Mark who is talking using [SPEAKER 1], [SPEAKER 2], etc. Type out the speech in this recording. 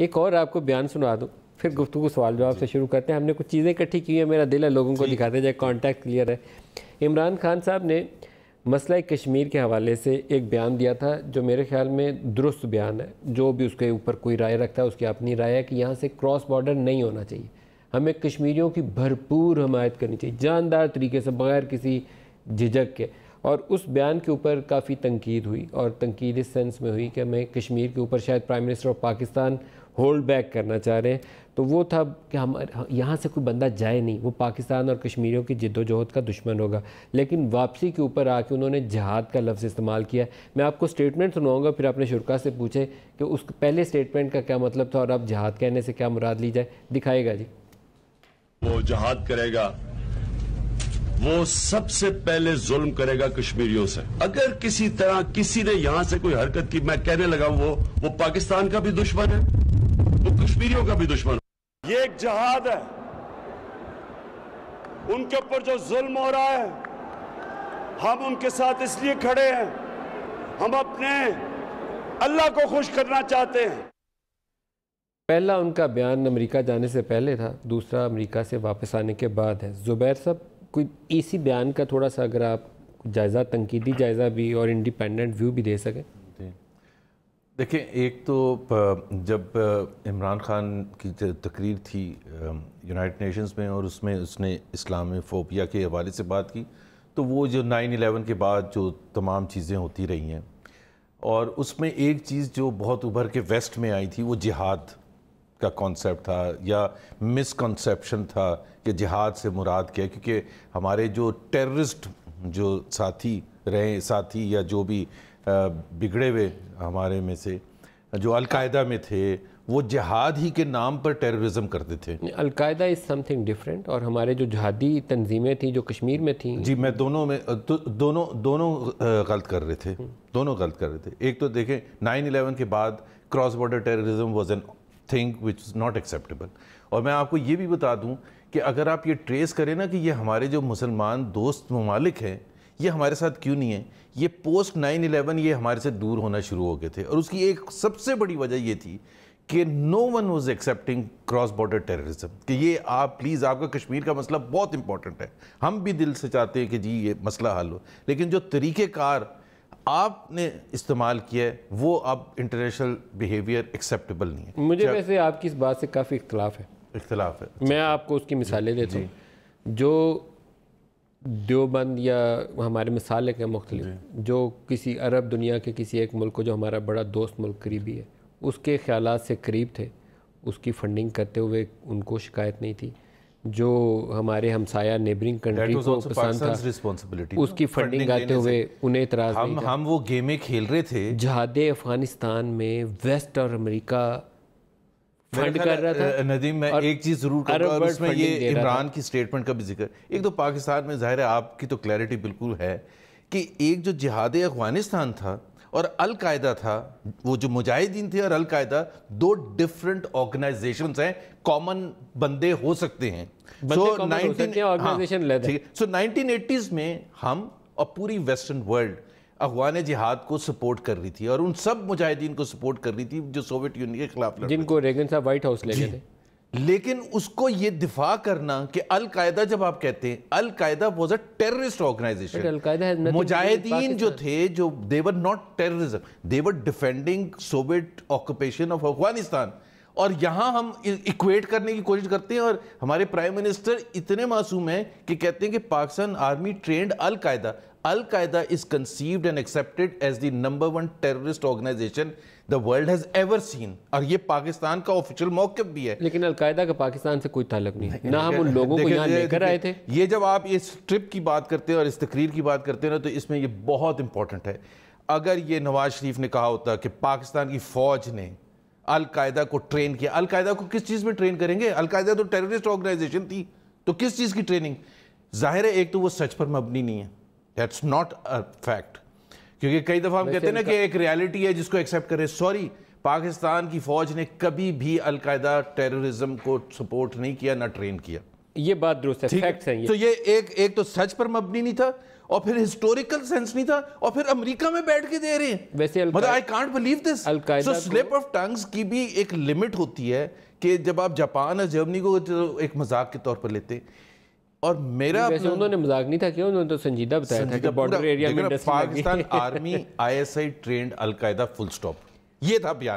[SPEAKER 1] ایک اور آپ کو بیان سنا دوں پھر گفتگو سوال جواب سے شروع کرتے ہیں ہم نے کچھ چیزیں اکٹھی کی ہیں میرا دل ہے لوگوں کو جی۔ دکھاتے جائے کانٹیکٹ کلیئر ہے عمران خان صاحب نے مسئلہ کشمیر کے حوالے سے ایک بیان دیا تھا جو میرے خیال میں درست بیان ہے جو بھی اس کے اوپر کوئی رائے رکھتا ہے اس کی اپنی رائے ہے کہ یہاں سے کراس بارڈر نہیں ہونا چاہیے ہمیں کشمیریوں کی بھرپور حمایت کرنی چاہیے جاندار طریقے سے بغیر کسی جھجک کے اور اس بیان کے اوپر کافی تنقید ہوئی اور تنقید اس سینس میں ہوئی کہ ہمیں کشمیر کے اوپر شاید prime minister of Pakistan hold back کرنا چاہ رہے ہیں تو وہ تھا کہ ہم یہاں سے کوئی بندہ جائے نہیں وہ پاکستان اور کشمیریوں کی جد و جہد کا دشمن ہوگا لیکن واپسی کے اوپر آ کے انہوں نے جہاد کا لفظ استعمال کیا میں آپ کو اسٹیٹمنٹ سناؤں گا پھر اپنے شرکا سے پوچھے کہ اس پہلے اسٹیٹمنٹ کا کیا مطلب تھا اور آپ جہاد کہنے سے کیا مراد لی جائے دکھائے گا جی
[SPEAKER 2] وہ جہاد کرے گا وہ سب سے پہلے ظلم کرے گا کشمیریوں سے اگر کسی طرح کسی نے یہاں سے کوئی حرکت کی میں کہنے لگا وہ پاکستان کا بھی دشمن ہے وہ کشمیریوں کا بھی دشمن یہ ایک جہاد ہے ان کے اوپر جو ظلم ہو رہا ہے ہم ان کے ساتھ اس لیے کھڑے ہیں ہم اپنے اللہ کو خوش کرنا چاہتے ہیں
[SPEAKER 1] پہلا ان کا بیان امریکہ جانے سے پہلے تھا دوسرا امریکہ سے واپس آنے کے بعد ہے زبیر صاحب کوئی اسی بیان کا تھوڑا سا اگر آپ جائزہ تنقیدی جائزہ بھی اور انڈیپینڈنٹ ویو بھی دے سکیں
[SPEAKER 2] دیکھیں ایک تو جب عمران خان کی تقریر تھی یونائٹڈ نیشنز میں اور اس میں اس نے اسلام فوبیا کے حوالے سے بات کی تو وہ جو نائن الیون کے بعد جو تمام چیزیں ہوتی رہی ہیں اور اس میں ایک چیز جو بہت ابھر کے ویسٹ میں آئی تھی وہ جہاد کا کانسیپٹ تھا یا مس کنسیپشن تھا کہ جہاد سے مراد کیا کیونکہ ہمارے جو ٹیررسٹ جو ساتھی رہے ساتھی یا جو بھی بگڑے ہوئے ہمارے میں سے جو القاعدہ میں تھے وہ جہاد ہی کے نام پر ٹیررزم کرتے تھے یعنی القاعدہ از سم تھنگ ڈفرنٹ اور ہمارے جو جہادی تنظیمیں تھیں جو کشمیر میں تھیں جی میں دونوں میں دونوں دونوں غلط کر رہے تھے دونوں غلط کر رہے تھے ایک تو دیکھیں نائن الیون کے بعد cross border terrorism was an thing which not acceptable اور میں آپ کو یہ بھی بتا دوں کہ اگر آپ یہ ٹریس کریں نا کہ یہ ہمارے جو مسلمان دوست ممالک ہیں یہ ہمارے ساتھ کیوں نہیں ہے یہ پوسٹ نائن الیون یہ ہمارے سے دور ہونا شروع ہو گئے تھے اور اس کی ایک سب سے بڑی وجہ یہ تھی کہ no one was accepting cross border terrorism کہ یہ آپ پلیز آپ کا کشمیر کا مسئلہ بہت امپورٹنٹ ہے ہم بھی دل سے چاہتے ہیں کہ جی یہ مسئلہ حل ہو لیکن جو طریقہ کار آپ نے استعمال کیا ہے وہ اب انٹرنیشنل بیہیویئر ایکسیپٹیبل نہیں ہے
[SPEAKER 1] مجھے ویسے آپ کی اس بات سے کافی اختلاف ہے اختلاف ہے میں آپ کو اس کی مثالیں دیتا ہوں جی۔ جو دیوبند یا ہمارے مثال ہے کہ مختلف جی۔ جو کسی عرب دنیا کے کسی ایک ملک کو جو ہمارا بڑا دوست ملک قریبی ہے اس کے خیالات سے قریب تھے اس کی فنڈنگ کرتے ہوئے ان کو شکایت نہیں تھی جو ہمارے ہمسایہ نیبرنگ کنٹری کو تھا اس کی فنڈنگ آتے ہوئے انہیں اعتراض تھا ہم وہ گیمیں کھیل رہے تھے جہاد افغانستان میں ویسٹ اور امریکہ
[SPEAKER 2] فنڈ کر رہا تھا ندیم میں ایک چیز ضرور کروں اور اس میں یہ عمران کی سٹیٹمنٹ کا بھی ذکر ایک تو پاکستان میں ظاہر ہے آپ کی تو کلیریٹی بالکل ہے کہ ایک جو جہاد افغانستان تھا اور القاعدہ تھا وہ جو مجاہدین تھے اور القاعدہ دو ڈیفرنٹ آرگنائزیشنز ہیں کامن بندے ہو سکتے ہیں سو نائنٹین ایٹیز میں ہم اور پوری ویسٹرن ورلڈ اغوان جہاد کو سپورٹ کر رہی تھی اور ان سب مجاہدین کو سپورٹ کر رہی تھی جو سوویٹ یونین کے خلاف لڑ جن کو ریگن صاحب وائٹ ہاؤس لے گئے جی۔ تھے لیکن اس کو یہ دفاع کرنا کہ القاعدہ جب آپ کہتے ہیں al Qaeda was a terrorist organization
[SPEAKER 1] مجاہدین جو
[SPEAKER 2] تھے جو they were not terrorism they were defending Soviet occupation of Afghanistan اور یہاں ہم ایکویٹ کرنے کی کوشش کرتے ہیں اور ہمارے پرائم منسٹر اتنے معصوم ہیں کہ کہتے ہیں کہ Pakistan army trained al Qaeda al Qaeda as the number one terrorist organization the world has ever seen اور یہ پاکستان کا official موقف بھی ہے لیکن القاعدہ کا پاکستان سے کوئی تعلق نہیں نہ ہم ان لوگوں کو یہاں لے کر آئے تھے یہ جب آپ اس ٹرپ کی بات کرتے ہیں اور اس تقریر کی بات کرتے ہیں نا تو اس میں یہ بہت امپورٹنٹ ہے اگر یہ نواز شریف نے کہا ہوتا کہ پاکستان کی فوج نے القاعدہ کو ٹرین کیا القاعدہ کو کس چیز میں ٹرین کریں گے القاعدہ تو ٹیررسٹ آرگنائزیشن تھی تو کس چیز کی ٹریننگ ظاہر ہے ایک تو وہ سچ پر مبنی نہیں ہے دیٹس ناٹ اے فیکٹ کیونکہ کئی دفعہ ہم کہتے ہیں نا کہ ایک ریالٹی ہے جس کو ایکسیپٹ کرے سوری پاکستان کی فوج نے کبھی بھی القاعدہ ٹیررزم کو سپورٹ نہیں کیا نہ ٹرین کیا یہ بات درست ہے فیکٹس ہیں یہ تو یہ ایک ایک تو سچ پر مبنی نہیں تھا اور پھر ہسٹوریکل سینس نہیں تھا اور پھر امریکہ میں بیٹھ کے دے رہے ہیں ویسے مطلب I can't believe this so slip of tongues کی بھی ایک لمٹ ہوتی ہے کہ جب آپ جاپان اور جرمنی کو ایک مذاق کے طور پر لیتے ہیں اور میرا ویسے انہوں نے مذاق نہیں تھا کیا انہوں نے تو سنجیدہ بتایا تھا کہ بارڈر ایریا میں Pakistan army I S I trained al Qaeda full stop یہ تھا بیان